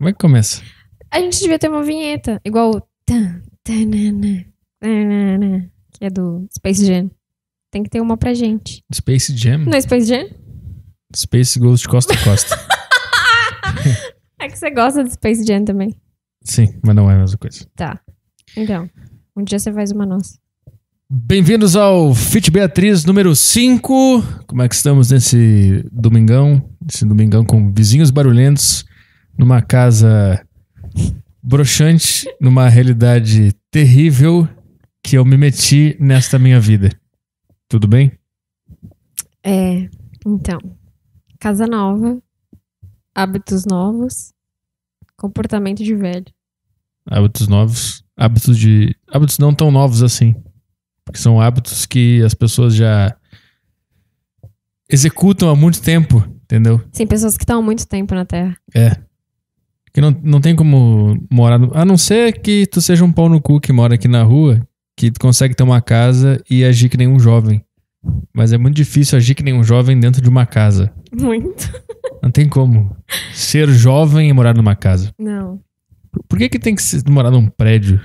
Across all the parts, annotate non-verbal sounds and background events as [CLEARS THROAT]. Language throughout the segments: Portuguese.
Como é que começa? A gente devia ter uma vinheta, igual o que é do Space Jam. Tem que ter uma pra gente. Space Jam? Não é Space Jam? Space Ghost Costa a Costa. [LAUGHS] é que você gosta de Space Jam também. Sim, mas não é a mesma coisa. Tá. Então, um dia você faz uma nossa. Bem-vindos ao Fit Beatriz número 5. Como é que estamos nesse domingão? Esse domingão com vizinhos barulhentos numa casa broxante, numa realidade terrível que eu me meti nesta minha vida. Tudo bem? É, então. Casa nova, hábitos novos, comportamento de velho. Hábitos novos, hábitos de. Hábitos não tão novos assim. Porque são hábitos que as pessoas já executam há muito tempo, entendeu? Sim, pessoas que estão há muito tempo na Terra. É. Que não, não tem como morar. No, a não ser que tu seja um pau no cu que mora aqui na rua, que tu consegue ter uma casa e agir que nem um jovem. Mas é muito difícil agir que nem um jovem dentro de uma casa. Muito. Não tem como. Ser jovem e morar numa casa. Não. Por que, que tem que morar num prédio?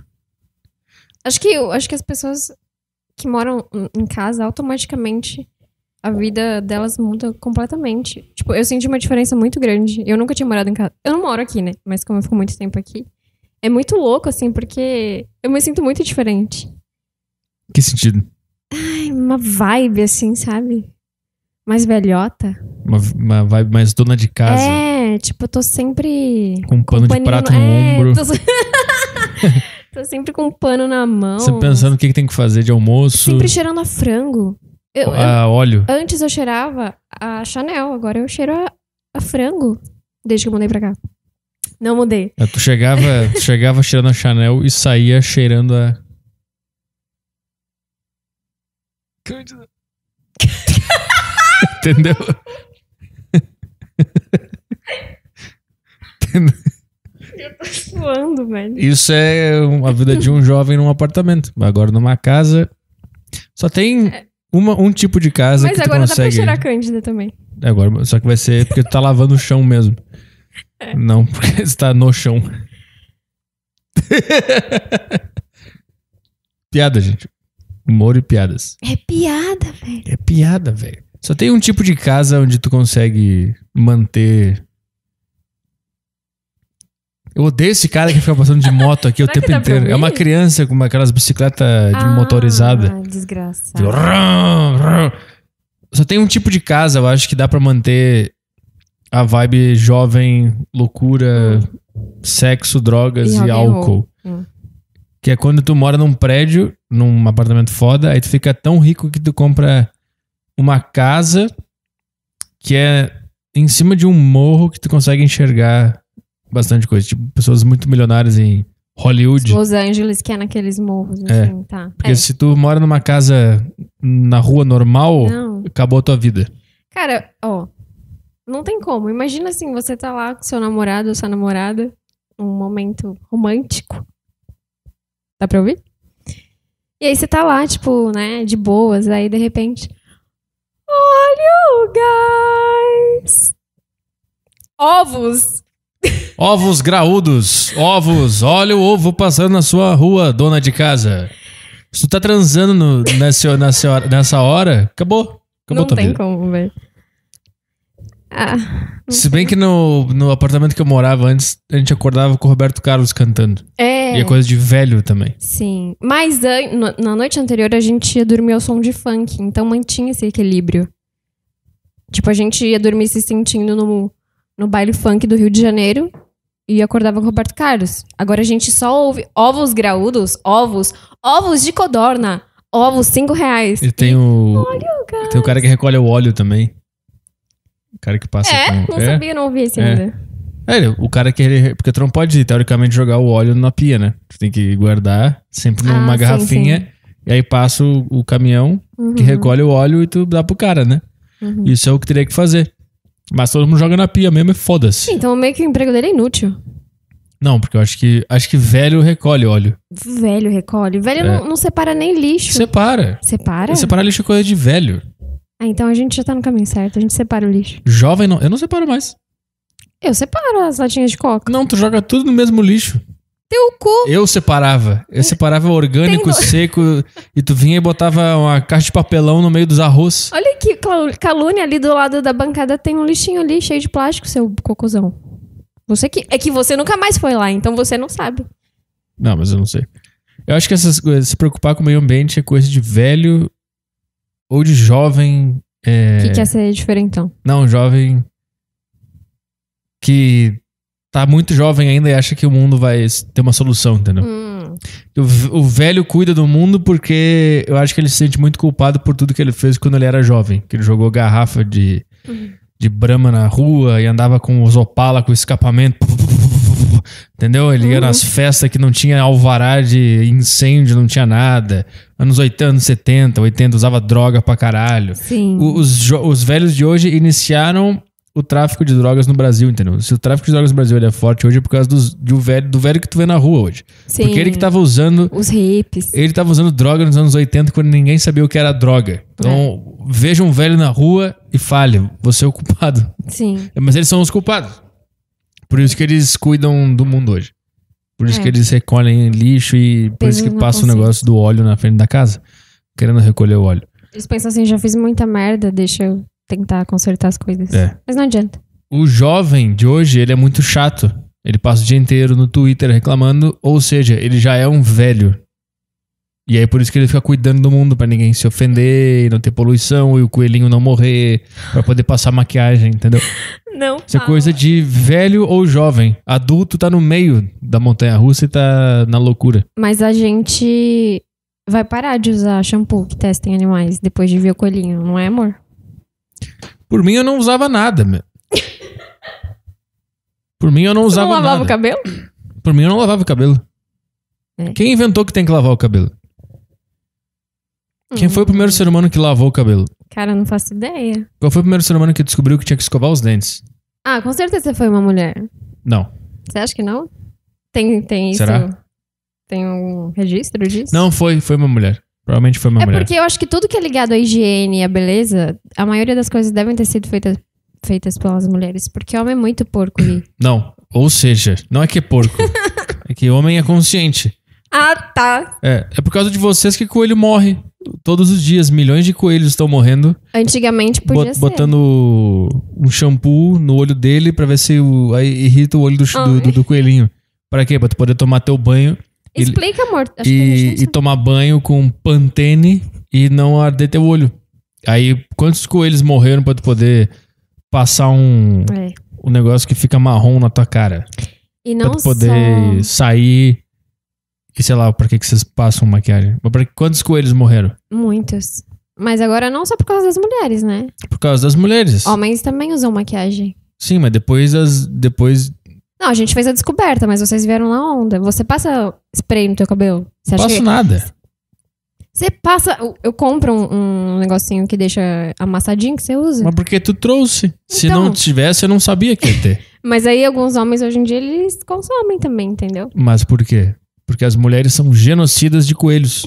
Acho que, acho que as pessoas que moram em casa automaticamente a vida delas muda completamente. Tipo, eu senti uma diferença muito grande. Eu nunca tinha morado em casa. Eu não moro aqui, né? Mas como eu fico muito tempo aqui, é muito louco, assim, porque eu me sinto muito diferente. Que sentido? Ai, uma vibe, assim, sabe? Mais velhota. Uma, uma vibe mais dona de casa. É, tipo, eu tô sempre. Com um pano com de prato no, no é, ombro. Tô... [LAUGHS] tô sempre com um pano na mão. Você pensando o que, que tem que fazer de almoço. Sempre cheirando a frango. Eu, a ah, óleo. Antes eu cheirava a Chanel, agora eu cheiro a, a frango, desde que eu mudei pra cá. Não mudei. É, tu chegava, [LAUGHS] tu chegava cheirando a Chanel e saía cheirando a. [LAUGHS] Entendeu? Eu tô suando, velho. Isso é a vida de um jovem num apartamento. Agora numa casa. Só tem. É. Uma, um tipo de casa Mas que agora consegue... dá pra cheirar cândida também. Agora, só que vai ser porque tu tá lavando o chão mesmo. [LAUGHS] É. Não, porque está [LAUGHS] no chão. [LAUGHS] piada, gente. Humor e piadas. É piada, velho. É piada, velho. Só tem um tipo de casa onde tu consegue manter eu odeio esse cara que fica passando de moto aqui o [LAUGHS] tempo inteiro. É uma criança com aquelas bicicletas ah, motorizadas. Ah, desgraça. Só tem um tipo de casa, eu acho, que dá para manter a vibe jovem, loucura, sexo, drogas e, e álcool. Hum. Que é quando tu mora num prédio, num apartamento foda, aí tu fica tão rico que tu compra uma casa que é em cima de um morro que tu consegue enxergar bastante coisa. Tipo, pessoas muito milionárias em Hollywood. Los Angeles, que é naqueles morros, é, assim, é. tá. Porque é. se tu mora numa casa na rua normal, não. acabou a tua vida. Cara, ó, não tem como. Imagina assim, você tá lá com seu namorado ou sua namorada, um momento romântico. Dá pra ouvir? E aí você tá lá, tipo, né, de boas, aí de repente. Olha, guys! Ovos! Ovos graúdos, ovos, olha o ovo passando na sua rua, dona de casa. Se tu tá transando no, nessa, nessa, hora, nessa hora, acabou. acabou não tem vida. como, velho. Ah, Se bem que no, no apartamento que eu morava antes, a gente acordava com o Roberto Carlos cantando. É. E é coisa de velho também. Sim. Mas no, na noite anterior a gente ia dormir ao som de funk, então mantinha esse equilíbrio. Tipo, a gente ia dormir se sentindo no, no baile funk do Rio de Janeiro e acordava com o Roberto Carlos. Agora a gente só ouve ovos graúdos, ovos, ovos de codorna, ovos cinco reais. E tem o. tem o cara que recolhe o óleo também. O cara que passa. É, com... não é? sabia, não ouvi esse é. ainda. É, o cara que ele. Porque tu não pode, teoricamente, jogar o óleo na pia, né? Tu tem que guardar sempre numa ah, garrafinha. Sim, sim. E aí passa o, o caminhão uhum. que recolhe o óleo e tu dá pro cara, né? Uhum. Isso é o que teria que fazer. Mas todo mundo joga na pia mesmo e foda-se. Então meio que o emprego dele é inútil. Não, porque eu acho que acho que velho recolhe óleo. Velho recolhe. Velho é. não, não, separa nem lixo. Separa. Separa? Separar lixo é coisa de velho. Ah, então a gente já tá no caminho certo. A gente separa o lixo. Jovem não. Eu não separo mais. Eu separo as latinhas de coca. Não, tu joga tudo no mesmo lixo teu cu. Eu separava. Eu separava orgânico, seco, e tu vinha e botava uma caixa de papelão no meio dos arroz. Olha que calúnia ali do lado da bancada tem um lixinho ali cheio de plástico, seu cocôzão. Você que é que você nunca mais foi lá, então você não sabe. Não, mas eu não sei. Eu acho que essas coisas, se preocupar com o meio ambiente é coisa de velho ou de jovem. O é... que, quer é diferente então Não, jovem que tá muito jovem ainda e acha que o mundo vai ter uma solução, entendeu? Hum. O, o, velho cuida do mundo porque eu acho que ele se sente muito culpado por tudo que ele fez quando ele era jovem. Que ele jogou garrafa de, uhum. de brama na rua e andava com os opala com escapamento. Entendeu? Ele ia uhum. nas festas que não tinha alvará de incêndio, não tinha nada. Anos 80, anos 70, 80 usava droga pra caralho. Sim. O, os, os velhos de hoje iniciaram o tráfico de drogas no Brasil, entendeu? Se o tráfico de drogas no Brasil é forte hoje é por causa dos, do, velho, do velho que tu vê na rua hoje. Sim, Porque ele que tava usando. Os hippies. Ele tava usando droga nos anos 80 quando ninguém sabia o que era droga. Então, é. veja um velho na rua e fale, você é o culpado. Sim. Mas eles são os culpados. Por isso que eles cuidam do mundo hoje. Por isso é. que eles recolhem lixo e por isso que passa o negócio do óleo na frente da casa, querendo recolher o óleo. Eles pensam assim, já fiz muita merda, deixa eu tentar consertar as coisas. É. Mas não adianta. O jovem de hoje, ele é muito chato. Ele passa o dia inteiro no Twitter reclamando, ou seja, ele já é um velho. E aí é por isso que ele fica cuidando do mundo para ninguém se ofender, não ter poluição e o coelhinho não morrer, para poder passar maquiagem, entendeu? [LAUGHS] Não. Isso é coisa de velho ou jovem. Adulto tá no meio da montanha russa e tá na loucura. Mas a gente vai parar de usar shampoo que testa em animais depois de ver o coelhinho, não é, amor? Por mim eu não usava nada, meu. Por mim eu não usava nada. não lavava nada. o cabelo? Por mim eu não lavava o cabelo. É. Quem inventou que tem que lavar o cabelo? Quem foi o primeiro hum. ser humano que lavou o cabelo? Cara, eu não faço ideia. Qual foi o primeiro ser humano que descobriu que tinha que escovar os dentes? Ah, com certeza foi uma mulher. Não. Você acha que não? Tem, tem isso? Será? Tem um registro disso? Não, foi, foi uma mulher. Provavelmente foi uma é mulher. É porque eu acho que tudo que é ligado à higiene e à beleza, a maioria das coisas devem ter sido feitas, feitas pelas mulheres, porque homem é muito porco ali. [COUGHS] Não, ou seja, não é que é porco, [LAUGHS] é que homem é consciente. Ah, tá. É, é por causa de vocês que coelho morre. Todos os dias, milhões de coelhos estão morrendo. Antigamente podia bot, Botando ser. um shampoo no olho dele pra ver se o, irrita o olho do, do, do, do coelhinho. Pra quê? Pra tu poder tomar teu banho Explica, amor. Acho e, e tomar banho com pantene e não arder teu olho. Aí, quantos coelhos morreram pra tu poder passar um, é. um negócio que fica marrom na tua cara? E não pra tu poder só... sair. E sei lá, pra que, que vocês passam maquiagem? Mas pra, quantos coelhos morreram? Muitos. Mas agora não só por causa das mulheres, né? Por causa das mulheres. Homens também usam maquiagem. Sim, mas depois, as, depois não, a gente fez a descoberta, mas vocês vieram na onda. Você passa spray no teu cabelo? Você Passo que... nada. Você passa. Eu compro um, um, negocinho que deixa amassadinho que você usa. Mas porque tu trouxe. Então... Se não então. tivesse, eu não sabia que ia ter. [LAUGHS] mas aí alguns homens hoje em dia eles consomem também, entendeu? Mas por quê? Porque as mulheres são genocidas de coelhos.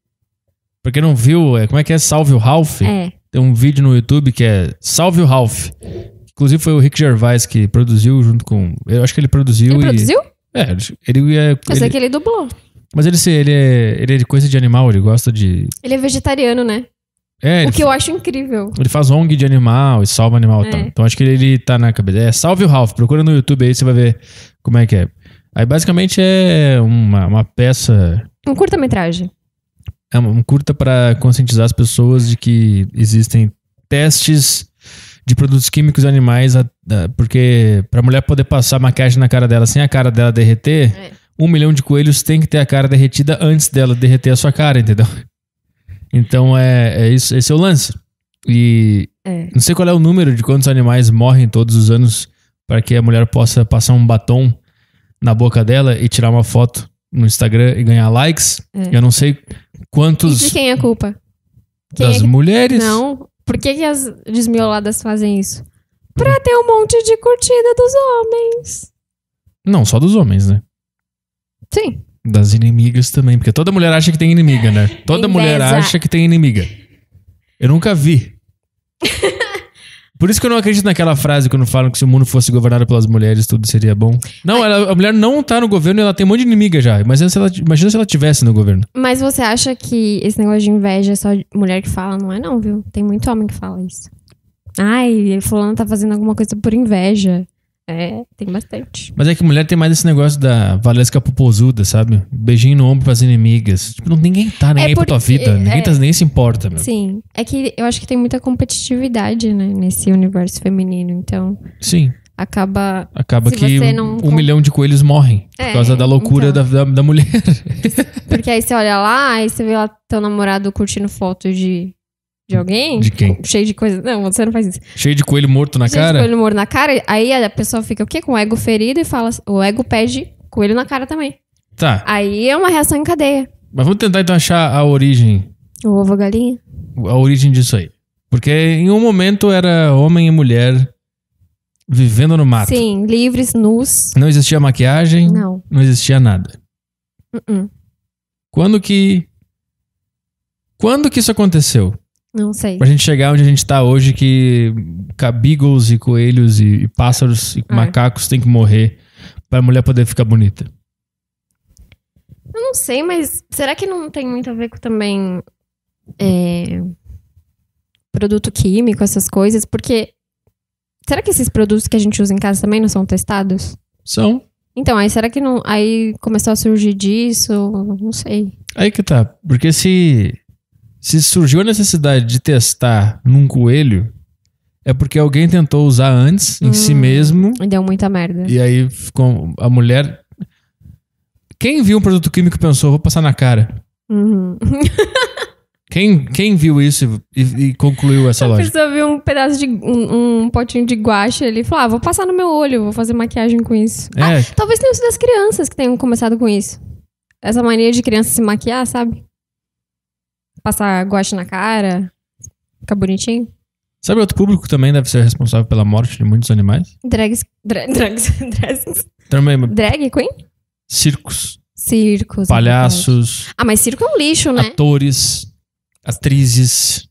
[LAUGHS] porque não viu. É, como é que é? Salve o Ralph? É. Tem um vídeo no YouTube que é Salve o Ralph. Inclusive foi o Rick Gervais que produziu junto com. Eu acho que ele produziu. Ele e, produziu? É, ele é. Eu sei ele, que ele dublou. Mas ele, ele, é, ele é de coisa de animal, ele gosta de. Ele é vegetariano, né? É, o que eu acho incrível. Ele faz ONG de animal e salva animal. Tá? É. Então acho que ele, ele tá na cabeça. É Salve o Ralph. Procura no YouTube aí, você vai ver como é que é. Aí basicamente é uma, uma peça. Um curta-metragem. É um curta para conscientizar as pessoas de que existem testes de produtos químicos animais, porque pra mulher poder passar maquiagem na cara dela sem a cara dela derreter, é. um milhão de coelhos tem que ter a cara derretida antes dela derreter a sua cara, entendeu? Então é, é isso, esse é o lance. E é. não sei qual é o número de quantos animais morrem todos os anos para que a mulher possa passar um batom na boca dela e tirar uma foto no Instagram e ganhar likes. É. Eu não sei quantos. E de quem é a culpa? Quem das é que... mulheres. Não, por que, que as desmioladas fazem isso? Pra ter um monte de curtida dos homens. Não, só dos homens, né? Sim. Das inimigas também, porque toda mulher acha que tem inimiga, né? Toda mulher acha que tem inimiga. Eu nunca vi. [LAUGHS] Por isso que eu não acredito naquela frase quando falam que se o mundo fosse governado pelas mulheres, tudo seria bom. Não, ela, a mulher não tá no governo e ela tem um monte de inimiga já. Imagina se, ela, imagina se ela tivesse no governo. Mas você acha que esse negócio de inveja é só mulher que fala? Não é não, viu? Tem muito homem que fala isso. Ai, fulano tá fazendo alguma coisa por inveja. É, tem bastante. Mas é que mulher tem mais esse negócio da Valesca Popozuda, sabe? Beijinho no ombro pras inimigas. Tipo, ninguém tá nem é aí porque, pra tua vida. É ninguém tá, nem se importa, meu. Sim. É que eu acho que tem muita competitividade, né? Nesse universo feminino, então... Sim. Acaba... Acaba que não... um milhão de coelhos morrem. É, por causa da loucura então. da, da, da mulher. [LAUGHS] Porque aí você olha lá, aí você vê lá teu namorado curtindo fotos de de alguém. De quem? Cheio de coisa. Não, você não faz isso. Cheio de coelho morto na Cheio cara? Cheio de coelho morto na cara. Aí a pessoa fica o quê? Com o ego ferido e fala. O ego pede coelho na cara também. Tá. Aí é uma reação em cadeia. Mas vamos tentar então achar a origem. O ovo galinha? A origem disso aí. Porque em um momento era homem e mulher vivendo no mato. Sim, livres, nus. Não existia maquiagem. Não. Não existia nada. Uh -uh. Quando que. Quando que isso aconteceu? Não sei. Pra gente chegar onde a gente tá hoje, que cabigos e coelhos e, e pássaros e é. macacos têm que morrer pra mulher poder ficar bonita. Eu não sei, mas será que não tem muito a ver com também é, produto químico, essas coisas? Porque será que esses produtos que a gente usa em casa também não são testados? São. Então, aí será que não. Aí começou a surgir disso? Não sei. Aí que tá. Porque se se surgiu a necessidade de testar num coelho, é porque alguém tentou usar antes em hum, si mesmo. E Deu muita merda. E aí ficou a mulher. Quem viu um produto químico pensou, vou passar na cara. Uhum. [LAUGHS] quem, quem viu isso e, e concluiu essa a A pessoa viu um pedaço de. um, um potinho de guache ali e falou: ah, vou passar no meu olho, vou fazer maquiagem com isso. É. Ah, talvez tenha sido as crianças que tenham começado com isso. Essa mania de criança se maquiar, sabe? passar guache na cara, fica bonitinho. Sabe outro público também deve ser responsável pela morte de muitos animais? Drags. Dra [LAUGHS] drags. drags. Também. Drag queen? Circos. Circos. Palhaços. Ah, mas circo é um lixo, né? Atores, atrizes.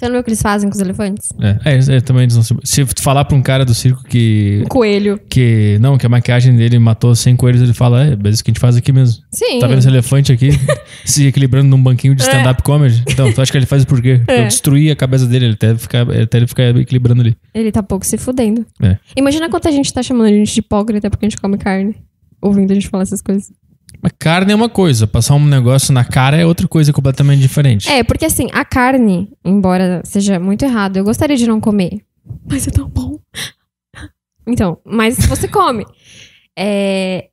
Você não o que eles fazem com os elefantes? É, é, é também eles não se... se tu falar pra um cara do circo que. Um coelho. Que. Não, que a maquiagem dele matou 100 coelhos, ele fala, é, é isso que a gente faz aqui mesmo. Sim. Tá vendo esse elefante aqui [LAUGHS] se equilibrando num banquinho de é. stand-up é. comedy? Então, tu acha que ele faz por quê? Porque é. eu destruí a cabeça dele, ele até ficar, até ele ficar equilibrando ali. Ele tá pouco se fudendo. É. Imagina quanto a gente tá chamando a gente de hipócrita porque a gente come carne. Ouvindo a gente falar essas coisas. Mas carne é uma coisa, passar um negócio na cara é outra coisa completamente diferente. É, porque assim, a carne, embora seja muito errado, eu gostaria de não comer. Mas é tão bom. Então, mas você come. [LAUGHS] é,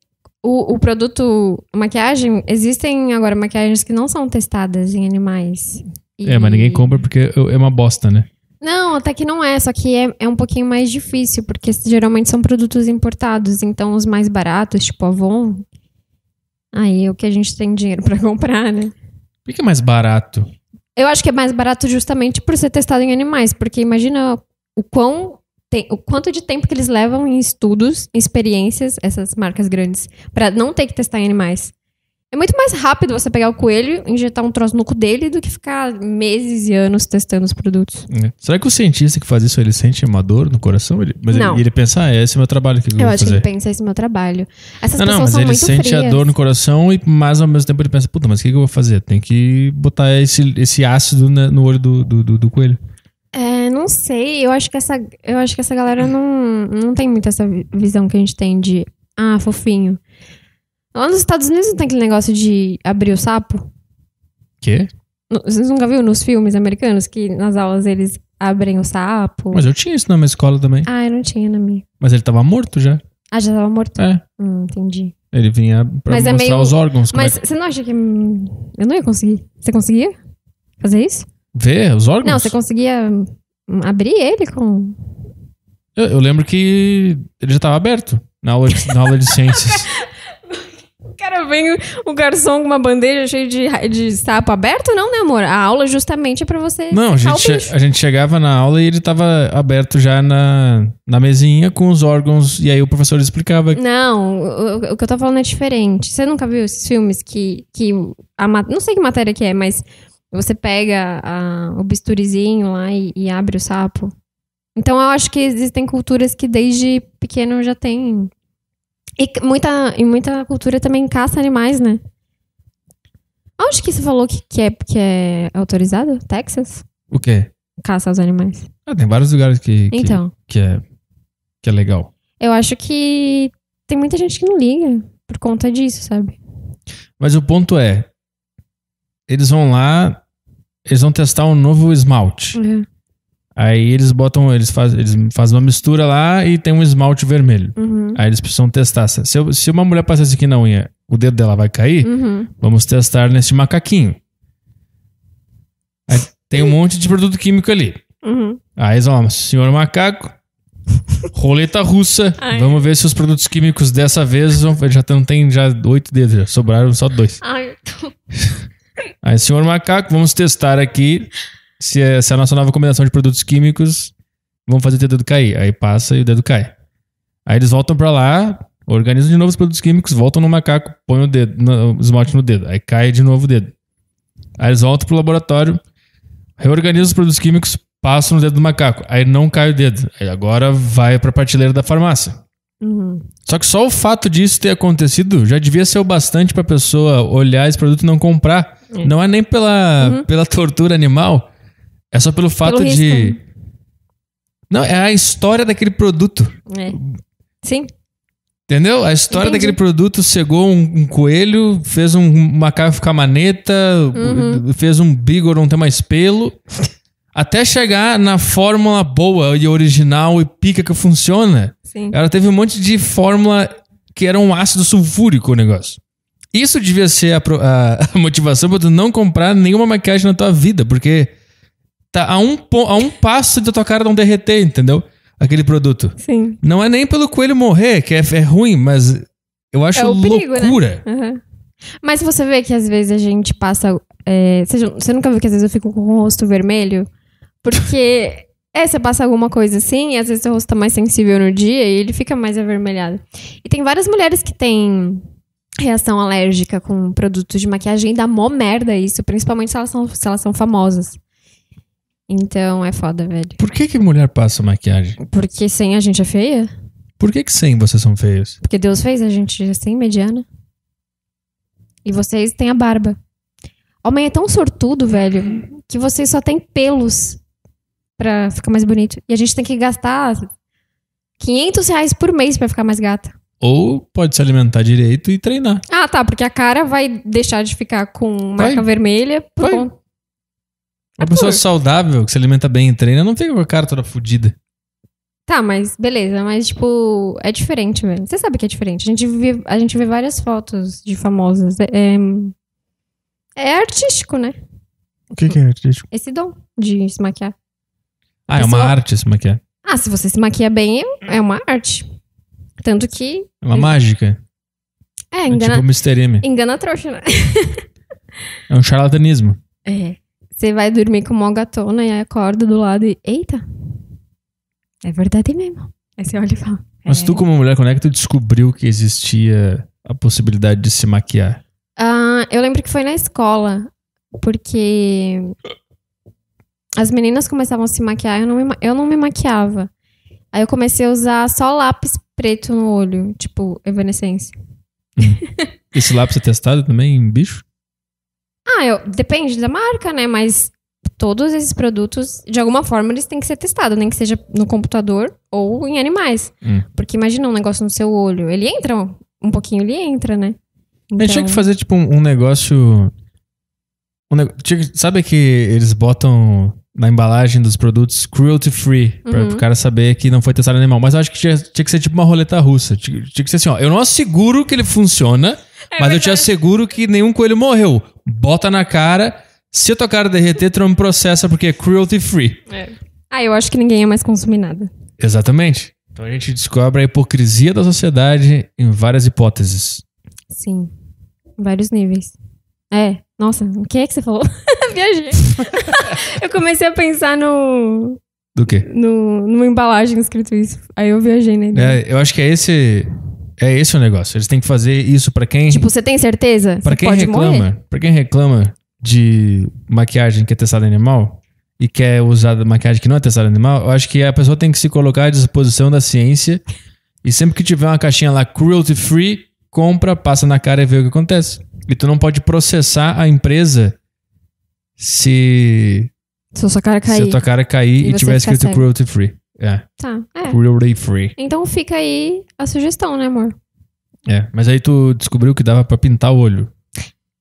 o, o produto maquiagem, existem agora maquiagens que não são testadas em animais. E... É, mas ninguém compra porque é uma bosta, né? Não, até que não é, só que é, é um pouquinho mais difícil, porque geralmente são produtos importados, então os mais baratos, tipo Avon, Aí é o que a gente tem dinheiro para comprar, né? Por que é mais barato? Eu acho que é mais barato justamente por ser testado em animais, porque imagina o quão tem, o quanto de tempo que eles levam em estudos, em experiências, essas marcas grandes, para não ter que testar em animais. É muito mais rápido você pegar o coelho, injetar um troço no cu dele do que ficar meses e anos testando os produtos. É. Será que o cientista que faz isso, ele sente uma dor no coração? Ele, mas não. Ele, ele pensa, ah, esse é o meu trabalho que eu, eu vou acho que ele pensa, esse é o meu trabalho. Essas não, pessoas não, mas são ele muito sente frias. a dor no coração, e, mas ao mesmo tempo ele pensa, puta, mas o que, que eu vou fazer? Tem que botar esse, esse ácido né, no olho do, do, do, do coelho. É, não sei. Eu acho que essa, eu acho que essa galera não, não tem muito essa visão que a gente tem de, ah, fofinho. Lá nos Estados Unidos não tem aquele negócio de abrir o sapo? Quê? Vocês nunca viram nos filmes americanos que nas aulas eles abrem o sapo? Mas eu tinha isso na minha escola também. Ah, eu não tinha na minha. Mas ele tava morto já. Ah, já tava morto? É. Hum, entendi. Ele vinha pra Mas é mostrar é meio... os órgãos. É Mas é você não acha que. Hum, eu não ia conseguir. Você conseguia fazer isso? Ver os órgãos? Não, você conseguia hum, abrir ele com. Eu, eu lembro que ele já tava aberto na aula de, na aula de ciências. [LAUGHS] vem o garçom com uma bandeja cheia de, de sapo aberto, não, né, amor? A aula justamente é pra você. Não, a gente, a gente chegava na aula e ele tava aberto já na, na mesinha com os órgãos, e aí o professor explicava. Não, o, o que eu tô falando é diferente. Você nunca viu esses filmes que. que a, não sei que matéria que é, mas você pega a, o bisturizinho lá e, e abre o sapo. Então eu acho que existem culturas que desde pequeno já tem e muita, e muita cultura também caça animais, né? Onde que você falou que, que, é, que é autorizado? Texas? O quê? Caça aos animais. Ah, tem vários lugares que, que, então. que, é, que é legal. Eu acho que tem muita gente que não liga por conta disso, sabe? Mas o ponto é: eles vão lá, eles vão testar um novo esmalte. Uhum. Aí eles botam, eles, faz, eles fazem uma mistura lá e tem um esmalte vermelho. Uhum. Aí eles precisam testar. Se, eu, se uma mulher passar isso aqui na unha, o dedo dela vai cair? Uhum. Vamos testar nesse macaquinho. Aí tem um monte de produto químico ali. Uhum. Aí eles vão, senhor macaco, roleta russa. Ai. Vamos ver se os produtos químicos dessa vez vão, já não tem já oito dedos, já sobraram só dois. Ai, tô... [LAUGHS] Aí, senhor macaco, vamos testar aqui se, é, se a nossa nova combinação de produtos químicos vão fazer o teu dedo cair. Aí passa e o dedo cai. Aí eles voltam para lá, organizam de novo os produtos químicos, voltam no macaco, põem o dedo, no, o esmalte no dedo. Aí cai de novo o dedo. Aí eles voltam pro laboratório, reorganizam os produtos químicos, passam no dedo do macaco. Aí não cai o dedo. Aí agora vai pra prateleira da farmácia. Uhum. Só que só o fato disso ter acontecido já devia ser o bastante pra pessoa olhar esse produto e não comprar. Uhum. Não é nem pela, uhum. pela tortura animal, é só pelo fato pelo de. Não, é a história daquele produto. É. Sim. Entendeu? A história Entendi. daquele produto cegou um, um coelho, fez um macaco ficar maneta, uhum. fez um bigor não ter mais pelo. até chegar na fórmula boa e original e pica que funciona. Sim. Ela teve um monte de fórmula que era um ácido sulfúrico o negócio. Isso devia ser a, a, a [LAUGHS] motivação pra tu não comprar nenhuma maquiagem na tua vida, porque tá a um, a um passo de tua cara não derreter, entendeu? Aquele produto. Sim. Não é nem pelo coelho morrer, que é, é ruim, mas eu acho é né? loucura. Né? Uhum. Mas você vê que às vezes a gente passa. É, você, você nunca viu que às vezes eu fico com o rosto vermelho? Porque [LAUGHS] é, você passa alguma coisa assim, e às vezes o rosto tá mais sensível no dia e ele fica mais avermelhado. E tem várias mulheres que têm reação alérgica com produtos de maquiagem e dá mó merda isso, principalmente se elas são, se elas são famosas. Então é foda, velho. Por que, que mulher passa maquiagem? Porque sem a gente é feia? Por que, que sem vocês são feios? Porque Deus fez a gente assim, mediana. E vocês têm a barba. Homem é tão sortudo, velho, que vocês só têm pelos pra ficar mais bonito. E a gente tem que gastar 500 reais por mês pra ficar mais gata. Ou pode se alimentar direito e treinar. Ah, tá, porque a cara vai deixar de ficar com marca Vai. vermelha. Por Vai. conta- uma é pessoa saudável, que se alimenta bem e treina, não fica com a cara toda fodida. Tá, mas beleza, mas tipo, é diferente mesmo. Você sabe que é diferente. A gente vê, a gente vê várias fotos de famosas. É, é, é artístico, né? O que, que, é artístico? Esse dom de se maquiar. Ah, é uma arte se maquiar. Ah, se você se maquia bem, é uma arte. Tanto que. É uma mágica. É, é engana. É tipo Mr. M. Engana a trouxa, né? é um charlatanismo. É. Você vai dormir com uma gatona e acorda do lado e. Eita! É verdade mesmo. Aí você olha e fala. Mas tu, é. como mulher, quando é que tu descobriu que existia a possibilidade de se maquiar? Uh, eu lembro que foi na escola, porque as meninas começavam a se maquiar, eu não me, eu não me maquiava. Aí eu comecei a usar só lápis preto no olho, tipo, evanescência. Hum. [LAUGHS] Esse lápis é testado também em bicho? Ah, eu, depende da marca, né? Mas todos esses produtos, de alguma forma, eles têm que ser testados, nem que seja no computador ou em animais. Hum. Porque imagina um negócio no seu olho. Ele entra um, pouquinho, ele entra, né? Então... gente tinha que então fazer, tipo, um, um negócio. Um neg... Sabe que eles botam na embalagem dos produtos cruelty free, uhum. para o cara saber que não foi testado animal. Mas eu acho que tinha, tinha que ser tipo uma roleta russa. Tinha, tinha, que ser assim, ó, eu não asseguro que ele funciona, é Mas eu te asseguro que nenhum coelho morreu. Bota na cara. Se a tua cara derreter, tu não me processa porque é cruelty free. É. Ah, eu acho que ninguém ia mais consumir nada. Exatamente. Então a gente descobre a hipocrisia da sociedade em várias hipóteses. Sim. Em vários níveis. É. Nossa, o que é que você falou? [LAUGHS] Viajei. [LAUGHS] eu comecei a pensar no. Do quê? No, numa embalagem escrito isso. Aí eu viajei na né? ideia. É, eu acho que é esse é esse o negócio. Eles têm que fazer isso para quem. Tipo, você tem certeza? Para quem reclama, para quem reclama de maquiagem que é testada animal e quer é usar maquiagem que não é testada animal, eu acho que a pessoa tem que se colocar à disposição da ciência e sempre que tiver uma caixinha lá cruelty free, compra, passa na cara e vê o que acontece. E tu não pode processar a empresa se se a tua cara cair, e, e tiver escrito cruelty free. É. Tá, é. Cruelty free. Então fica aí a sugestão, né, amor? É, mas aí tu descobriu que dava pra pintar o olho.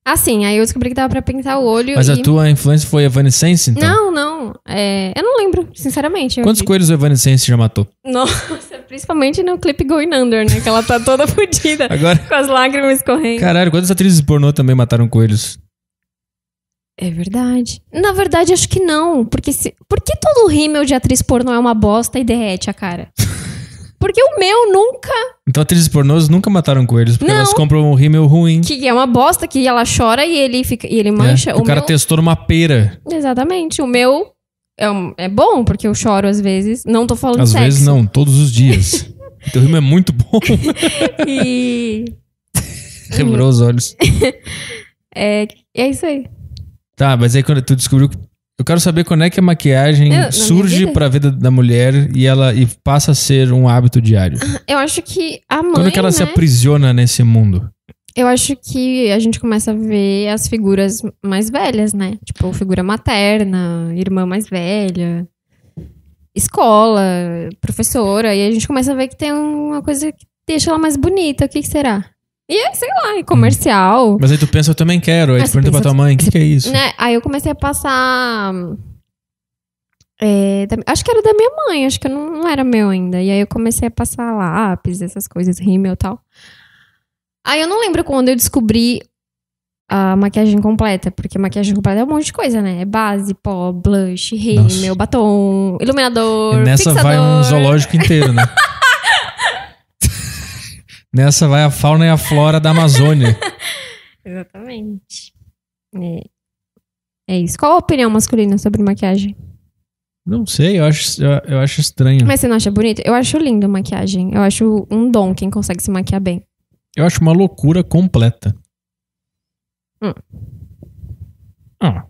Ah, sim, aí eu descobri que dava pra pintar o olho. Mas e... a tua influência foi Evanescence, então? Não, não. É, eu não lembro, sinceramente. Quantos vi. coelhos o Evanescence já matou? Nossa, [LAUGHS] principalmente no clipe Going Under, né? Que ela tá toda [LAUGHS] fodida. Agora... Com as lágrimas correndo. Caralho, quantas atrizes pornô também mataram coelhos? É verdade. Na verdade, acho que não. Porque se... Por que todo rímel de atriz pornô é uma bosta e derrete a cara? [LAUGHS] Porque o meu nunca. Então atrizes pornôs nunca mataram coelhos, porque não, elas compram um rímel ruim. Que é uma bosta, que ela chora e ele fica e ele é, mancha. É, o, o, cara meu... testou numa pera. Exatamente. O meu é, um... é bom, porque eu choro às vezes. Não tô falando às sexo. Às vezes não, todos os dias. [LAUGHS] Teu rímel é muito bom. [LAUGHS] e. Rebrou os olhos. é, é isso aí. Tá, mas aí quando tu descobriu. Eu quero saber quando é que a maquiagem eu, surge vida? pra vida da mulher e ela e passa a ser um hábito diário. Ah, eu acho que a mãe. Quando é que ela né? se aprisiona nesse mundo? Eu acho que a gente começa a ver as figuras mais velhas, né? Tipo, figura materna, irmã mais velha, escola, professora. E a gente começa a ver que tem uma coisa que deixa ela mais bonita. O que, que será? E aí, é, sei lá, comercial. Hum. Mas aí tu pensa, eu também quero. Aí, aí tu pergunta pra tua mãe, o que, que, é isso? Né? Aí eu comecei a passar. Hum, é, da, acho que era da minha mãe, acho que não, não, era meu ainda. E aí eu comecei a passar lápis, essas coisas, rímel e tal. Aí eu não lembro quando eu descobri a maquiagem completa, porque maquiagem completa é um monte de coisa, né? É base, pó, blush, rímel, batom, iluminador. E nessa fixador. vai um zoológico inteiro, né? [LAUGHS] Nessa vai a fauna e a flora da Amazônia. [LAUGHS] Exatamente. É, é isso. Qual a opinião masculina sobre maquiagem? Não sei, eu acho, eu acho estranho. Mas você não acha bonito? Eu acho lindo a maquiagem. Eu acho um dom quem consegue se maquiar bem. Eu acho uma loucura completa. Hum. Ah.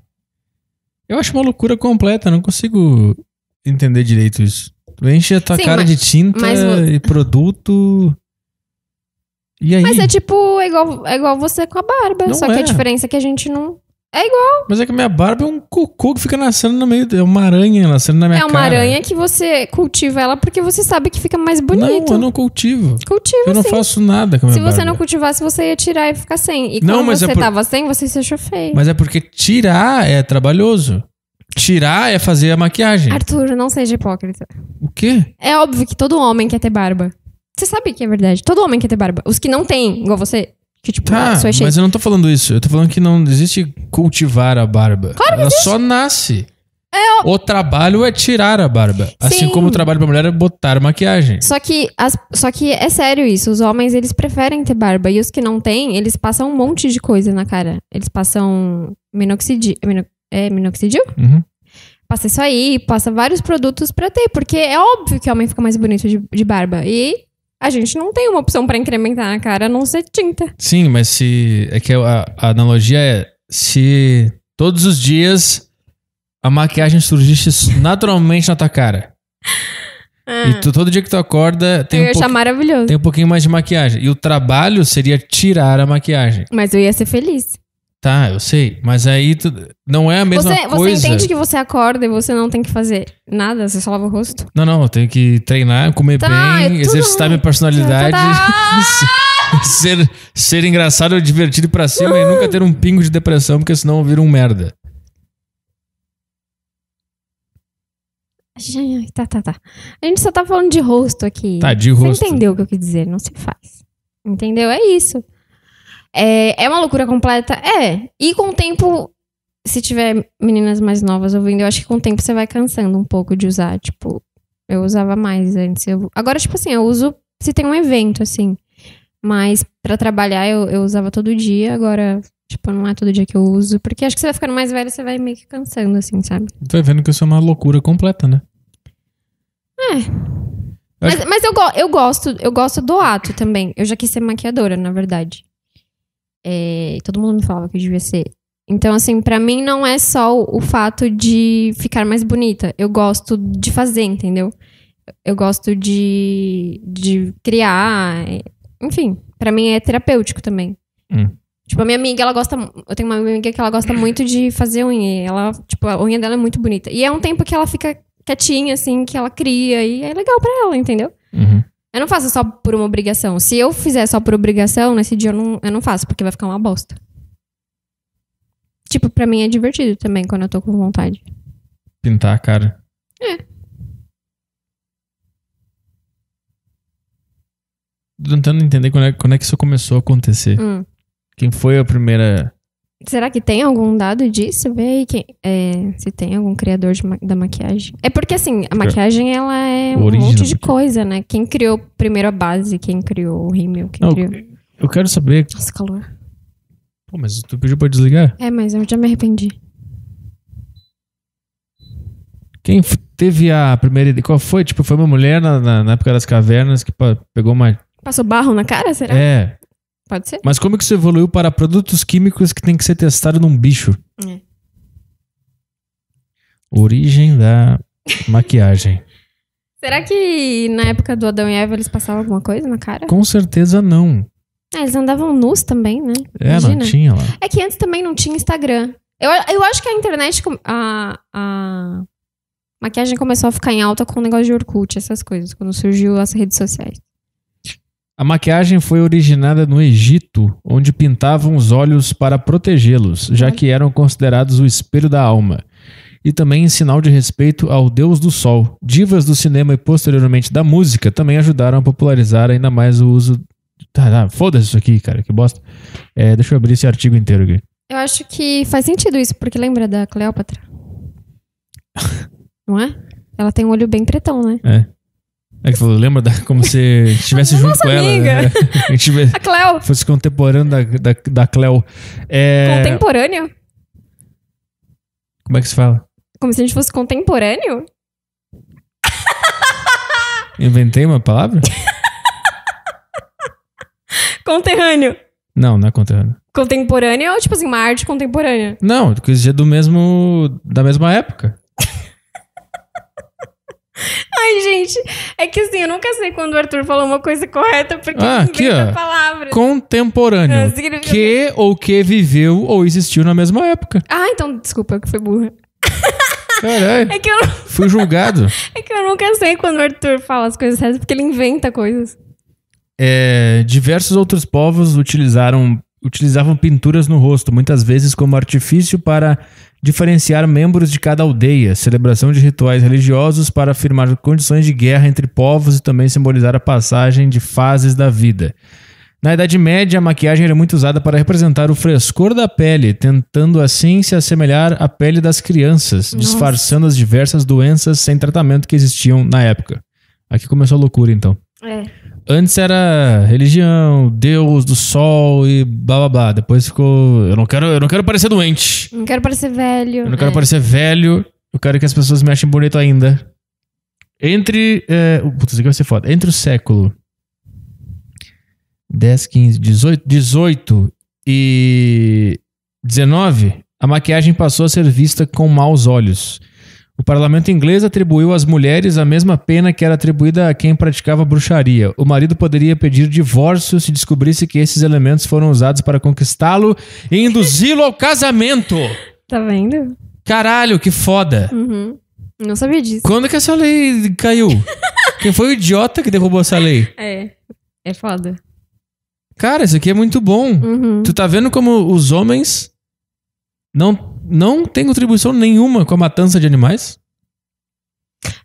Eu acho uma loucura completa, não consigo entender direito isso. Tu enche a tua Sim, cara mas, de tinta mas... e produto. E aí... Mas é tipo, é igual, é igual você com a barba. Não só é. que a é. diferença é que a gente não. É igual. Mas é que a minha barba é um cocô que fica nascendo no meio. É uma aranha nascendo na minha cara. É uma cara. aranha que você cultiva ela porque você sabe que fica mais bonito. Não, eu não cultivo. Cultivo, Eu sim. não faço nada com a minha Se barba. você não cultivasse, você ia tirar e ficar sem. E não, quando é você é por... tava sem, você se achou feio. Mas é porque tirar é trabalhoso. Tirar é fazer a maquiagem. Arthur, não seja hipócrita. O quê? É óbvio que todo homem quer ter barba. Você sabe que é verdade. Todo homem quer ter barba. Os que não têm, igual você, que, tipo, tá, ah, mas eu não tô falando isso. Eu tô falando que não existe cultivar a barba. Claro Ela existe. só nasce. É, o... o trabalho é tirar a barba. Assim Sim. Assim como o trabalho pra mulher é botar maquiagem. Só que, as, só que é sério isso. Os homens, eles preferem ter barba. E os que não têm, eles passam um monte de coisa na cara. Eles passam minoxidil. Mino, é minoxidil? Uhum. Passa isso aí, passa vários produtos pra ter. Porque é óbvio que o homem fica mais bonito de, de barba. E a gente não tem uma opção para incrementar na cara a não ser tinta. Sim, mas se. É que a, a analogia é: se todos os dias a maquiagem surgisse naturalmente na tua cara. [LAUGHS] Ah. E tu, todo dia que tu acorda tem eu um, achar maravilhoso. tem um pouquinho mais de maquiagem. E o trabalho seria tirar a maquiagem. Mas eu ia ser feliz. Tá, eu sei, mas aí tu, não é a mesma você, coisa. Você entende que você acorda e você não tem que fazer nada, você só lava o rosto? Não, não, eu tenho que treinar, comer tá, bem, é exercitar minha personalidade, tá, tá, tá. [LAUGHS] ser, ser engraçado, divertido pra cima e uh. nunca ter um pingo de depressão, porque senão eu viro um merda. Tá, tá, tá. A gente só tá falando de rosto aqui. Tá, de rosto. Você entendeu o que eu quis dizer, não se faz. Entendeu? É isso. É, é uma loucura completa? É. E com o tempo, se tiver meninas mais novas ouvindo, eu acho que com o tempo você vai cansando um pouco de usar. Tipo, eu usava mais antes. Eu... Agora, tipo assim, eu uso se tem um evento, assim. Mas para trabalhar eu, eu usava todo dia, agora, tipo, não é todo dia que eu uso. Porque acho que você vai ficando mais velho, você vai meio que cansando, assim, sabe? Tô vendo que isso é uma loucura completa, né? É. Mas, mas eu, go eu gosto, eu gosto do ato também. Eu já quis ser maquiadora, na verdade. É, todo mundo me falava que eu devia ser. Então, assim, para mim não é só o fato de ficar mais bonita. Eu gosto de fazer, entendeu? Eu gosto de, de criar. Enfim, para mim é terapêutico também. Hum. Tipo, a minha amiga, ela gosta. Eu tenho uma amiga que ela gosta muito de fazer unha. Ela, tipo, a unha dela é muito bonita. E é um tempo que ela fica quietinha, assim, que ela cria. E é legal pra ela, entendeu? Uhum. Eu não faço só por uma obrigação. Se eu fizer só por obrigação, nesse dia eu não, eu não faço, porque vai ficar uma bosta. Tipo, pra mim é divertido também quando eu tô com vontade. Pintar a cara. É. Tô tentando entender quando é, quando é que isso começou a acontecer. Hum. Quem foi a primeira Será que tem algum dado disso? Vê aí quem, é, se tem algum criador ma da maquiagem. É porque, assim, a maquiagem, ela é um monte de coisa, né? Quem criou primeiro a base, quem criou o rímel, quem Não, criou... Eu quero saber... Nossa, calor. Pô, mas tu pediu pra desligar? É, mas eu já me arrependi. Quem teve a primeira ideia? Qual foi? Tipo, foi uma mulher na, na, na época das cavernas que pegou uma... Passou barro na cara, será? É. Pode ser. Mas como é que isso evoluiu para produtos químicos que tem que ser testado num bicho? É. Origem da maquiagem. Será que na época do Adão e Eva eles passavam alguma coisa na cara? Com certeza não. É, eles andavam nus também, né? Imagina. É, não tinha lá. É que antes também não tinha Instagram. Eu, eu acho que a internet. A, a maquiagem começou a ficar em alta com o negócio de Orkut, essas coisas, quando surgiu as redes sociais. A maquiagem foi originada no Egito, onde pintavam os olhos para protegê-los, já uhum. que eram considerados o espelho da alma, e também em sinal de respeito ao deus do sol. Divas do cinema e posteriormente da música também ajudaram a popularizar ainda mais o uso. Tá, tá, foda-se isso aqui, cara, que bosta. É, deixa eu abrir esse artigo inteiro aqui. Eu acho que faz sentido isso, porque lembra da Cleópatra? [LAUGHS] Não é? Ela tem um olho bem pretão, né? É. É que falou, lembra da, como se estivesse [LAUGHS] junto com amiga. ela. Né? [LAUGHS] A, gente, a Cleo. Fosse contemporâneo da, da, da Cleo. É... Como é que se fala? Como se a gente fosse contemporâneo? [LAUGHS] Inventei uma palavra? conterrâneo. Não, não é conterrâneo. Contemporâneo é tipo assim, uma arte contemporânea. Não, porque dizer do mesmo. da mesma época. Ai, gente, é que assim, eu nunca sei quando o Arthur falou uma coisa correta, porque ah, aqui, ó, palavras. Contemporâneo. Ah, que, que ou que viveu ou existiu na mesma época. Ah, então, desculpa que foi burra. Caralho. [LAUGHS] É que eu não... Fui julgado. [LAUGHS] É que eu nunca sei quando o Arthur fala as coisas certas, porque ele inventa coisas. É, diversos outros povos utilizaram utilizavam pinturas no rosto, muitas vezes como artifício para diferenciar membros de cada aldeia, celebração de rituais religiosos para afirmar condições de guerra entre povos e também simbolizar a passagem de fases da vida. Na Idade Média, a maquiagem era muito usada para representar o frescor da pele, tentando assim se assemelhar à pele das crianças, Nossa. disfarçando as diversas doenças sem tratamento que existiam na época. Aqui começou a loucura, então. É. Antes era religião, Deus do sol e blá blá blá. Depois ficou. Eu não quero, eu não quero parecer doente. Não quero parecer velho. Eu não quero é. parecer velho. Eu quero que as pessoas me achem bonito ainda. Entre. É, putz, isso aqui vai ser foda. Entre o século 10, 15, 18, 18 e 19, a maquiagem passou a ser vista com maus olhos. O parlamento inglês atribuiu às mulheres a mesma pena que era atribuída a quem praticava bruxaria. O marido poderia pedir divórcio se descobrisse que esses elementos foram usados para conquistá-lo e induzi-lo ao casamento. [LAUGHS] Tá vendo? Caralho, que foda. Uhum. Não sabia disso. Quando que essa lei caiu? [LAUGHS] Quem foi o idiota que derrubou essa lei? É, é foda. Cara, isso aqui é muito bom. Uhum. Tu tá vendo como os homens não, não tem contribuição nenhuma com a matança de animais.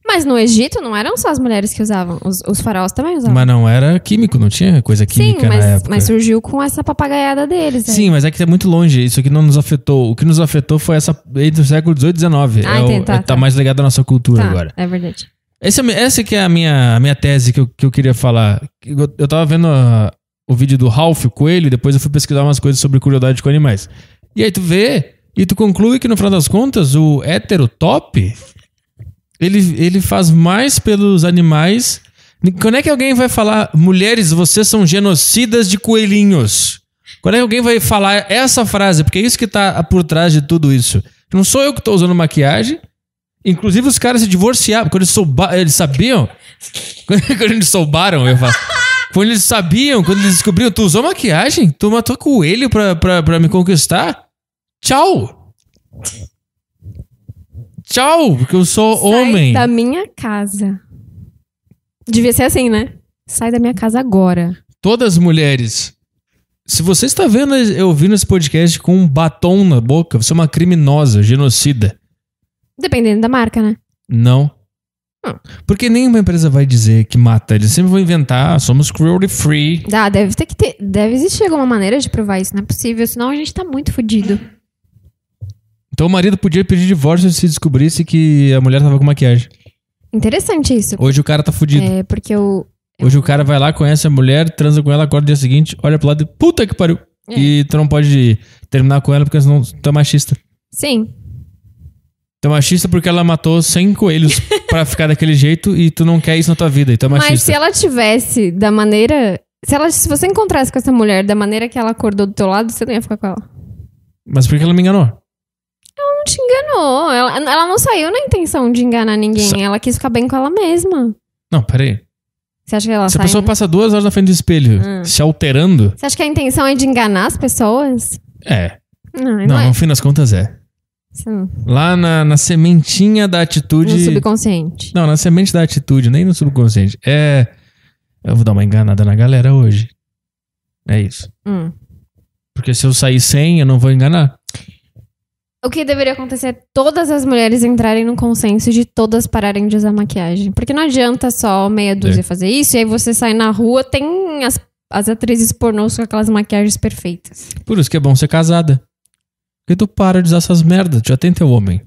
Mas no Egito não eram só as mulheres que usavam, os, os faraós também usavam. Mas não era químico, não tinha coisa química Sim, mas, na época. mas surgiu com essa papagaiada deles. Aí. Né? Sim, mas é que é muito longe, isso aqui não nos afetou. O que nos afetou foi essa entre o século XVIII e XIX. Ah, é o, tá, é tá, tá, mais ligado à nossa cultura tá, agora. É verdade. Essa, é essa que é a minha, a minha tese que eu, que eu queria falar. Eu, eu tava vendo a, o vídeo do Ralph Coelho, depois eu fui pesquisar umas coisas sobre curiosidade com animais. E aí tu vê e tu conclui que, no final das contas, o hétero top, ele, ele faz mais pelos animais. Quando é que alguém vai falar, mulheres, vocês são genocidas de coelhinhos? Quando é que alguém vai falar essa frase? Porque é isso que tá por trás de tudo isso. Não sou eu que tô usando maquiagem. Inclusive, os caras se divorciaram. Quando eles, soubaram. eles sabiam. [LAUGHS] quando eles soubaram, eu falo. Quando eles sabiam, quando eles descobriram, tu usou maquiagem? Tu matou coelho pra, pra, pra me conquistar? Tchau! Tchau, porque eu sou Sai homem. da minha casa. Devia ser assim, né? Sai da minha casa agora. Todas as mulheres. Se você está vendo, eu ouvindo esse podcast com um batom na boca, você é uma criminosa, genocida. Dependendo da marca, né? Não. Hum. Porque nenhuma empresa vai dizer que mata. Eles sempre vão inventar, ah, somos cruelty free. Dá, deve ter que ter. Deve existir alguma maneira de provar isso. Não é possível, senão a gente tá muito fodido. Então o marido podia pedir divórcio se descobrisse que a mulher tava com maquiagem. Interessante isso. Hoje o cara tá fudido. É, porque o. Hoje o cara vai lá, conhece a mulher, transa com ela, acorda no dia seguinte, olha pro lado e puta que pariu. É. E tu não pode terminar com ela porque senão tu é machista. Sim. Tu é machista porque ela matou 100 coelhos [LAUGHS] para ficar daquele jeito e tu não quer isso na tua vida, então é machista. Mas se ela tivesse da maneira. Se, ela, se você encontrasse com essa mulher da maneira que ela acordou do teu lado, você não ia ficar com ela. Mas por que ela me enganou? não te enganou. Ela, ela não saiu na intenção de enganar ninguém. Sa ela quis ficar bem com ela mesma. Não, peraí. Você acha que ela Se sai, a pessoa né? passa duas horas na frente do espelho ah. se alterando. Você acha que a intenção é de enganar as pessoas? É. Não, não, não no é. fim das contas é. Sim. Lá na, na, sementinha da atitude. No subconsciente. Não, na semente da atitude, nem no subconsciente. É. Eu vou dar uma enganada na galera hoje. É isso. Hum. Porque se eu sair sem, eu não vou enganar. O que deveria acontecer é todas as mulheres entrarem no consenso de todas pararem de usar maquiagem. Porque não adianta só meia dúzia é. fazer isso, e aí você sai na rua, tem as, as atrizes pornôs com aquelas maquiagens perfeitas. Por isso que é bom ser casada. Porque tu para de usar essas merdas, já tem teu homem.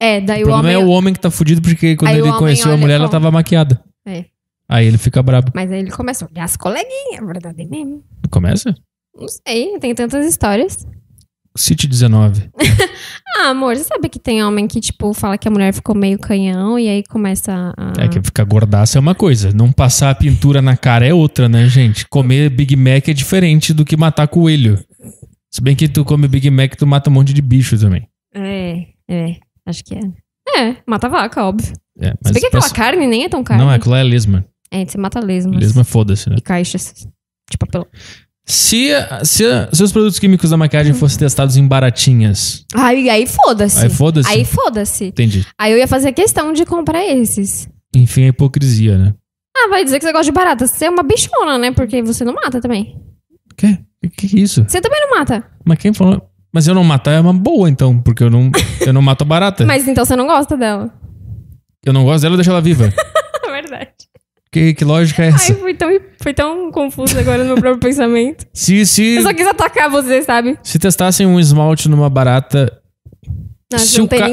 É, daí o, o problema é homem... é o homem que tá fudido, porque quando aí ele conheceu a mulher, como... ela tava maquiada. É. Aí ele fica brabo. Mas aí ele começa a olhar as coleguinhas, verdade mesmo. Começa? Não sei, tem tantas histórias. City 19. [LAUGHS] ah, amor, você sabe que tem homem que, tipo, fala que a mulher ficou meio canhão e aí começa a. É que ficar gordaça é uma coisa. Não passar a pintura na cara é outra, né, gente? Comer Big Mac é diferente do que matar coelho. Se bem que tu come Big Mac, tu mata um monte de bicho também. É, é. Acho que é. É, mata vaca, óbvio. É, mas Se bem que aquela passa... carne nem é tão carne. Não, né? aquilo é lesma. É, você mata lesmas. Lesma, foda-se, né? E caixas de tipo, papelão. Se, se, se os produtos químicos da maquiagem fossem testados em baratinhas. Aí, aí foda-se. Aí foda-se. Aí foda-se. Entendi. Aí eu ia fazer questão de comprar esses. Enfim, a é hipocrisia, né? Ah, vai dizer que você gosta de barata. Você é uma bichona, né? Porque você não mata também. O quê? O que é isso? Você também não mata. Mas quem falou? Mas eu não matar é uma boa, então, porque eu não, eu não mato a barata. [LAUGHS] Mas então você não gosta dela. Eu não gosto dela, eu deixo ela viva. [LAUGHS] Verdade. Que, que lógica é essa? Ai, fui tão hipócrita. Foi tão confuso agora no meu próprio pensamento. [LAUGHS] Se, se, Eu só quis atacar você, sabe? se testassem um esmalte numa barata. Nas Se o dela.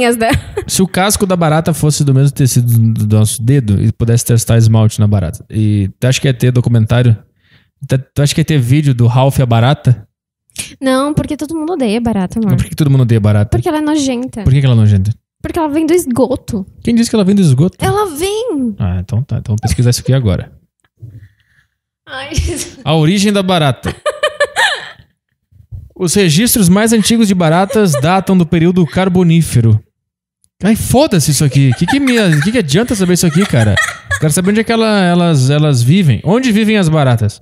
Se o casco da barata fosse do mesmo tecido do nosso dedo e pudesse testar esmalte na barata. E tu acha que ia ter documentário? Tu- acha que ia ter vídeo do Ralph e a barata? Não, porque todo mundo odeia barata, Mas Por que todo mundo odeia barata? Porque ela é nojenta. Por que ela não é nojenta? Porque ela vem do esgoto. Quem disse que ela vem do esgoto? Ela vem! Ah, então tá. Então vou pesquisar isso aqui agora. Ai. A origem da barata. [LAUGHS] Os registros mais antigos de baratas datam do período carbonífero. Ai, foda-se isso aqui. O que que, que, que, adianta saber isso aqui, cara? Quero saber onde é que ela, elas, elas vivem. Onde vivem as baratas?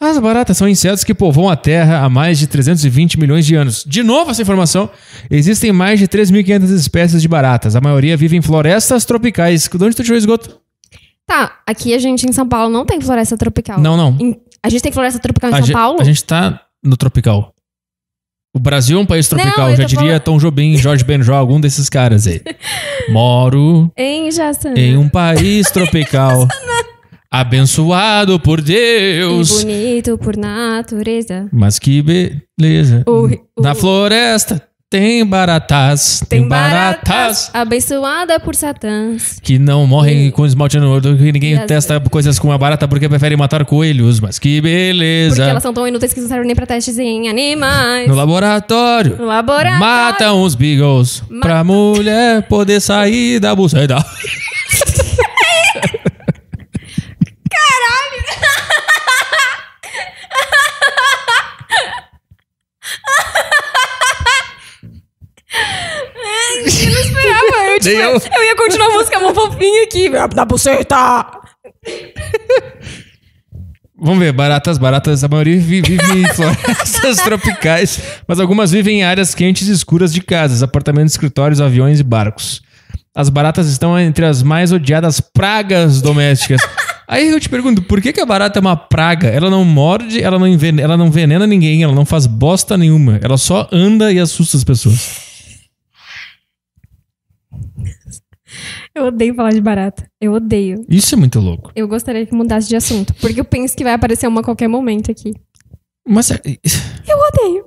As baratas são insetos que povoam a Terra há mais de 320 milhões de anos. De novo essa informação. Existem mais de 3.500 espécies de baratas. A maioria vive em florestas tropicais. De onde tu tirou esgoto? Tá, aqui a gente em São Paulo não tem floresta tropical. Não, não. Em, a gente tem floresta tropical em a São Paulo? A gente tá no tropical. O Brasil é um país tropical, não, já diria falando... Tom Jobim, Jorge Benjó, [LAUGHS] algum desses caras aí. Moro em Jaçanã. Em um país tropical. [LAUGHS] abençoado por Deus. E bonito por natureza. Mas que beleza. O, o... Na floresta tem baratas, tem, baratas, abençoada por satãs, que não morrem e, com esmalte no olho, que ninguém testa as... coisas com uma barata porque preferem matar coelhos, mas que beleza. Porque elas são tão inúteis que não servem nem pra testes em animais. No laboratório. No laboratório. Matam os beagles Mata. pra mulher poder sair da buceta. [LAUGHS] esperava. Eu, tipo, eu. eu ia continuar a música é mó fofinha aqui. Da buceta! Vamos ver, baratas, baratas, a maioria vive, vive em [LAUGHS] florestas tropicais, mas algumas vivem em áreas quentes e escuras de casas, apartamentos, escritórios, aviões e barcos. As baratas estão entre as mais odiadas pragas domésticas. [LAUGHS] Aí eu te pergunto, por que, que a barata é uma praga? Ela não morde, ela não, envenena, ela não ninguém, ela não faz bosta nenhuma. Ela só anda e assusta as pessoas. Eu odeio falar de barata. Eu odeio. Isso é muito louco. Eu gostaria que mudasse de assunto, porque eu penso que vai aparecer uma a qualquer momento aqui. Mas. É, é, eu odeio.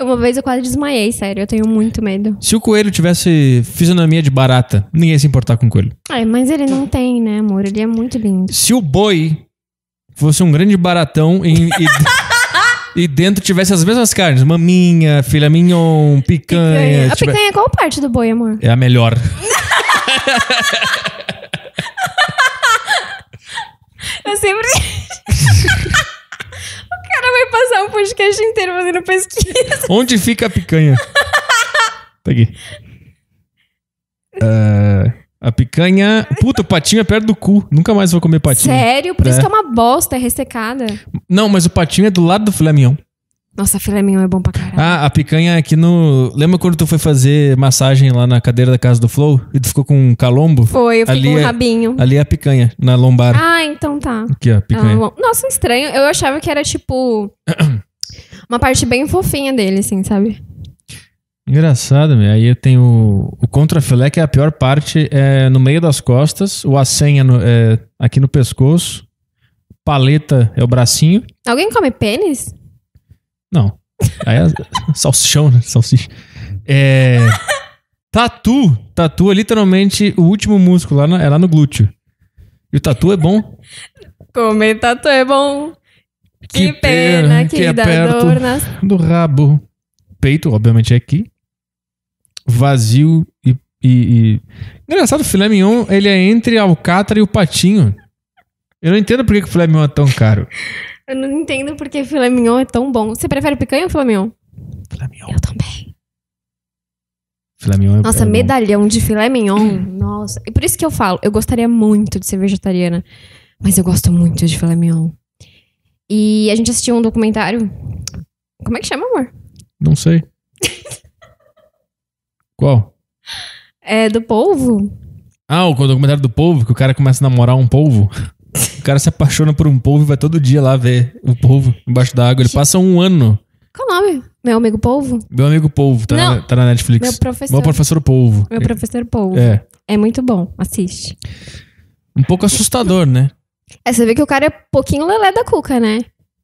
Uma vez eu quase desmaiei, sério. Eu tenho muito medo. Se o coelho tivesse fisionomia de barata, ninguém ia se importar com o coelho. Ai, mas ele não tem, né, amor? Ele é muito lindo. Se o boi fosse um grande baratão em, [LAUGHS] e dentro tivesse as mesmas carnes. Maminha, filha mignon, picanha. picanha. A tipo, é picanha é qual parte do boi, amor? É a melhor. [LAUGHS] Eu sempre. [LAUGHS] o cara vai passar um podcast inteiro fazendo pesquisa. Onde fica a picanha? [LAUGHS] tá aqui. Uh... A picanha. [LAUGHS] Puta, o patinho é perto do cu. Nunca mais vou comer patinho. Sério? Por é. isso que é uma bosta, é ressecada. Não, mas o patinho é do lado do filé mignon. Nossa, filé mignon é bom pra caralho. Ah, a picanha é aqui no. Lembra quando tu foi fazer massagem lá na cadeira da casa do Flow? E tu ficou com um calombo? Foi, eu fiquei ali com um é- rabinho. É, ali é a picanha, na lombar. Ah, então tá. Aqui, ó, picanha. Ah, Nossa, estranho. Eu achava que era tipo. [COUGHS] uma parte bem fofinha dele, assim, sabe? Engraçado, meu. Aí tenho o, o contrafilé, que é a pior parte, é no meio das costas, o acém é, no, é aqui no pescoço, paleta é o bracinho. Alguém come pênis? Não. Aí é [LAUGHS] salsichão, né? Salsicha. É. Tatu. Tatu é literalmente o último músculo, lá no, é lá no glúteo. E o tatu é bom? Comer tatu é bom. Que, que pena, que, é que dá dor nas... do rabo. Peito, obviamente, é aqui vazio e, e, e... Engraçado, o filé mignon, ele é entre a alcatra e o patinho. Eu não entendo por que, o filé mignon é tão caro. Eu não entendo porque filé mignon é tão bom. Você prefere picanha ou filé mignon? Filé mignon. Eu também. Filé mignon é Nossa, é medalhão bom. de filé mignon. Nossa. E por isso que eu falo, eu gostaria muito de ser vegetariana. Mas eu gosto muito de filé mignon. E a gente assistiu um documentário. Como é que chama, amor? Não sei. [LAUGHS] Qual? É do polvo? Ah, o documentário do polvo, que o cara começa a namorar um polvo. o cara se apaixona por um polvo e vai todo dia lá ver o polvo embaixo da água. Ele passa um ano. Qual o nome? Meu amigo polvo? Meu amigo polvo, tá, na, tá na, Netflix. Meu professor. Meu professor polvo. Meu professor polvo. É. É muito bom, assiste. Um pouco assustador, né? É, você vê que o cara é pouquinho lelé da cuca, né?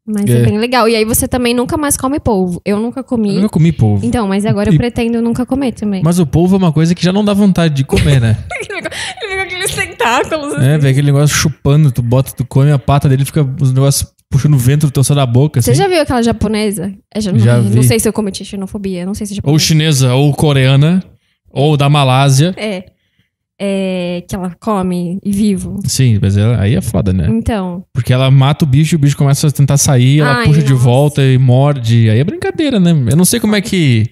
Mas é. é. bem legal. E aí você também nunca mais come polvo. Eu nunca comi. Eu nunca comi polvo. Então, mas agora e... eu pretendo nunca comer também. Mas o polvo é uma coisa que já não dá vontade de comer, né? [LAUGHS] ele fica aqueles tentáculos. É, assim. É, vem aquele negócio chupando, tu bota, tu come a pata dele, fica os negócios puxando o ventre do teu céu da boca. Assim. Você já viu aquela japonesa? É, já, já não, vi. não sei se eu cometi xenofobia, não sei se é japonesa. Ou chinesa, ou coreana, ou da Malásia. É é, que ela come vivo. Sim, mas ela, aí é foda, né? Então. Porque ela mata o bicho, o bicho começa a tentar sair, ela Ai, puxa nossa. de volta e morde. Aí é brincadeira, né? Eu não sei como é que.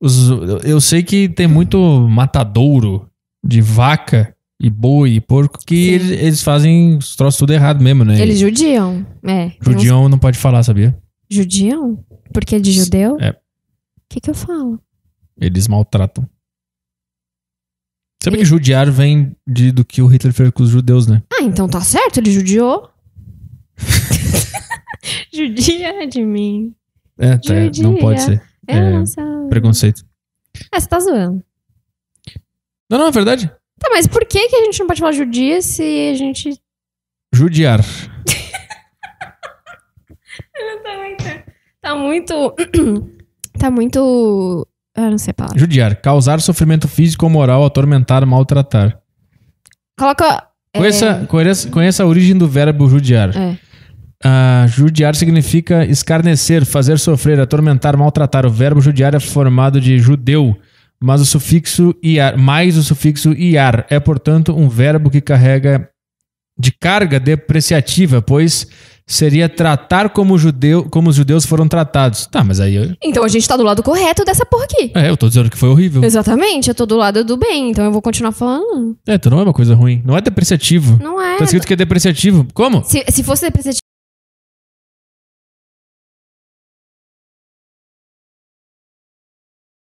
Os, eu sei que tem muito matadouro de vaca e boi e porco que eles, eles, fazem os troços tudo errado mesmo, né? Eles judiam. É. Judiam não pode falar, sabia? Judiam? Porque é de judeu? É. O que, que eu falo? Eles maltratam. Sabe que judiar vem de, do que o Hitler fez com os judeus, né? Ah, então tá certo, ele judiou. [LAUGHS] Judia de mim. É, tá, é, não pode ser. É, é preconceito. Ah, você tá zoando. Não, não, é verdade. Tá, mas por que, que a gente não pode falar judia se a gente. Judiar. [LAUGHS] Eu muito. Tá muito. [CLEARS THROAT] tá muito eu ah, não sei a palavra. Judiar. Causar sofrimento físico ou moral, atormentar, maltratar. Coloca. Conheça, é... conheça, conheça a origem do verbo judiar. É. Uh, judiar significa escarnecer, fazer sofrer, atormentar, maltratar. O verbo judiar é formado de judeu, mas o sufixo iar, mais o sufixo iar. É, portanto, um verbo que carrega de carga depreciativa, pois seria tratar como, judeu, como os judeus foram tratados. Tá, mas aí. Eu... Então a gente tá do lado correto dessa porra aqui. É, eu tô dizendo que foi horrível. Exatamente, eu tô do lado do bem, então eu vou continuar falando. É, então não é uma coisa ruim. Não é depreciativo. Não é. Tá escrito que é depreciativo. Como? Se, se fosse depreciativo